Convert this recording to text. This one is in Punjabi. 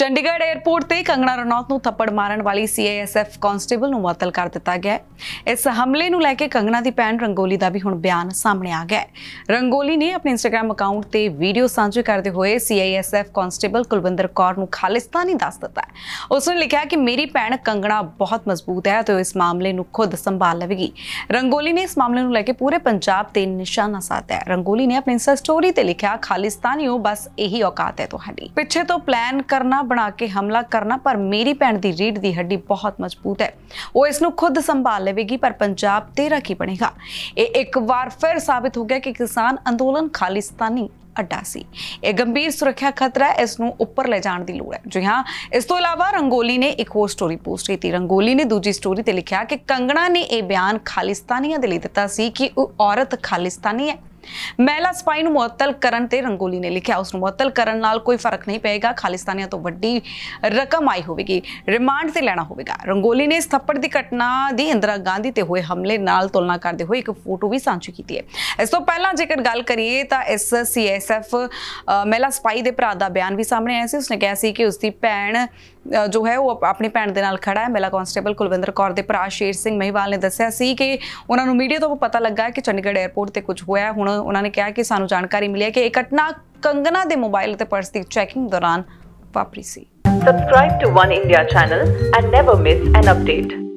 ਚੰਡੀਗੜ੍ਹ 에ਅਰਪੋਰਟ ਤੇ ਕੰਗਣਾ ਰਣੌਤ ਨੂੰ ਥੱਪੜ ਮਾਰਨ ਵਾਲੀ ਸੀਆਈਐਸਐਫ ਕਾਂਸਟੇਬਲ ਨੂੰ ਮੁਅਤਲ ਕਰ ਦਿੱਤਾ ਗਿਆ ਹੈ ਇਸ ਹਮਲੇ ਨੂੰ ਲੈ ਕੇ ਕੰਗਣਾ ਦੀ ਭੈਣ ਰੰਗੋਲੀ ਦਾ ਵੀ ਹੁਣ ਬਿਆਨ ਸਾਹਮਣੇ ਆ ਗਿਆ ਹੈ ਰੰਗੋਲੀ ਨੇ ਆਪਣੇ ਇੰਸਟਾਗ੍ਰam ਅਕਾਊਂਟ ਤੇ ਵੀਡੀਓ ਸਾਂਝੀ ਕਰਦੇ ਹੋਏ ਸੀਆਈਐਸਐਫ ਕਾਂਸਟੇਬਲ ਕੁਲਵਿੰਦਰ ਕੌਰ ਨੂੰ ਖਾਲਿਸਤਾਨੀ ਦੱਸ ਦਿੱਤਾ ਹੈ ਉਸ ਨੇ ਲਿਖਿਆ ਕਿ ਮੇਰੀ ਭੈਣ ਕੰਗਣਾ ਬਹੁਤ ਮਜ਼ਬੂਤ ਹੈ ਤੇ ਇਸ ਮਾਮਲੇ ਨੂੰ ਖੁਦ ਸੰਭਾਲ ਲਵੇਗੀ ਰੰਗੋਲੀ ਨੇ ਇਸ ਮਾਮਲੇ ਨੂੰ ਲੈ ਕੇ ਪੂਰੇ ਪੰਜਾਬ ਤੇ ਨਿਸ਼ਾਨਾ ਸਾਧਿਆ ਹੈ ਰੰਗੋਲੀ ਨੇ ਆਪਣੀ ਇੰਸਟਾ ਸਟੋਰੀ ਤੇ ਲਿਖਿਆ ਖਾਲਿਸਤਾਨੀਓ ਬਸ ਇਹੀ ਔਕਾਤ ਹੈ ਤੁਹਾਡੀ ਪਿੱਛੇ ਤੋਂ ਪਲਾਨ ਕਰਨਾ ਬਣਾ ਕੇ ਹਮਲਾ ਕਰਨਾ ਪਰ ਮੇਰੀ ਭੈਣ ਦੀ ਰੀੜ੍ਹ ਦੀ ਹੱਡੀ ਬਹੁਤ ਮਜ਼ਬੂਤ ਹੈ ਉਹ ਇਸ ਨੂੰ ਖੁਦ ਸੰਭਾਲ ਲਵੇਗੀ ਪਰ ਪੰਜਾਬ ਤੇਰਾ ਕੀ ਬਣੇਗਾ ਇਹ ਇੱਕ ਵਾਰ ਫਿਰ ਸਾਬਿਤ ਹੋ ਗਿਆ ਕਿ ਕਿਸਾਨ ਅੰਦੋਲਨ ਖਾਲਿਸਤਾਨੀ ਅੱਡਾ ਸੀ ਇਹ ਗੰਭੀਰ ਸੁਰੱਖਿਆ ਖਤਰਾ ਇਸ ਨੂੰ ਉੱਪਰ ਲੈ ਜਾਣ ਦੀ ਲੋੜ ਹੈ ਜੀ ਹਾਂ ਇਸ ਤੋਂ ਇਲਾਵਾ ਰੰਗੋਲੀ ਨੇ ਇੱਕ ਹੋਰ ਸਟੋਰੀ ਪੋਸਟ ਕੀਤੀ ਰੰਗੋਲੀ ਨੇ ਦੂਜੀ ਸਟੋਰੀ ਤੇ ਲਿਖਿਆ ਕਿ ਕੰਗਣਾ ਨੇ ਇਹ ਬਿਆਨ ਖਾਲਿਸਤਾਨੀਆਂ ਦੇ ਲਈ ਦਿੱਤਾ ਸੀ ਕਿ ਉਹ ਔਰਤ ਖਾਲਿਸਤਾਨੀ ਹੈ ਮਹਿਲਾ ਸਪਾਈ ਨੂੰ ਮੁਅੱਤਲ ਕਰਨ ਤੇ ਰੰਗੋਲੀ ਨੇ ਲਿਖਿਆ ਉਸ ਨੂੰ ਮੁਅੱਤਲ ਕਰਨ ਨਾਲ ਕੋਈ ਫਰਕ ਨਹੀਂ ਪਏਗਾ ਖਾਲਿਸਤਾਨੀਆਂ ਤੋਂ ਵੱਡੀ ਰਕਮ ਆਈ ਹੋਵੇਗੀ ਰਿਮਾਂਡ ਤੇ ਲੈਣਾ ਹੋਵੇਗਾ ਰੰਗੋਲੀ ਨੇ ਇਸ ਥੱਪੜ ਦੀ ਘਟਨਾ ਦੀ ਇੰਦਰਾ ਗਾਂਧੀ ਤੇ ਹੋਏ ਹਮਲੇ ਨਾਲ ਤੁਲਨਾ ਕਰਦੇ ਹੋਏ ਇੱਕ ਫੋਟੋ ਵੀ ਸਾਂਝੀ ਕੀਤੀ ਹੈ ਇਸ ਤੋਂ ਪਹਿਲਾਂ ਜੇਕਰ ਗੱਲ ਕਰੀਏ ਤਾਂ ਇਸ ਸੀਐਸਐਫ ਮਹਿਲਾ ਸਪਾਈ ਦੇ ਭਰਾ ਦਾ ਬਿਆਨ ਵੀ ਸਾਹਮਣੇ ਆਇਆ ਸੀ ਉਸਨੇ ਕਿਹਾ ਸੀ ਕਿ ਉਸਦੀ ਭੈਣ ਜੋ ਹੈ ਉਹ ਆਪਣੀ ਭੈਣ ਦੇ ਨਾਲ ਖੜਾ ਹੈ ਮਹਿਲਾ ਕਨਸਟੇਬਲ ਕੁਲਵਿੰਦਰ ਕੌਰ ਦੇ ਭਰਾ ਸ਼ੇਰ ਸਿੰਘ ਮਹੀਵਾਲ ਨੇ ਦੱਸਿਆ ਸੀ ਕਿ ਉਹਨਾਂ ਨੂੰ ਮੀਡੀਆ ਤੋਂ ਪਤਾ ਲੱਗਾ ਕਿ ਚੰਡੀਗੜ੍ਹ 에ਅਰਪੋਰਟ ਤੇ ਕੁਝ ਹੋਇਆ ਹੁਣ ਉਹਨਾਂ ਨੇ ਕਿਹਾ ਕਿ ਸਾਨੂੰ ਜਾਣਕਾਰੀ ਮਿਲੀ ਹੈ ਕਿ ਇਹ ਘਟਨਾ ਕੰਗਨਾ ਦੇ ਮੋਬਾਈਲ ਤੇ ਪਰਸ ਦੀ ਚੈਕਿੰਗ ਦੌਰਾਨ ਵਾਪਰੀ ਸੀ subscribe to Oneindia channel and never miss an update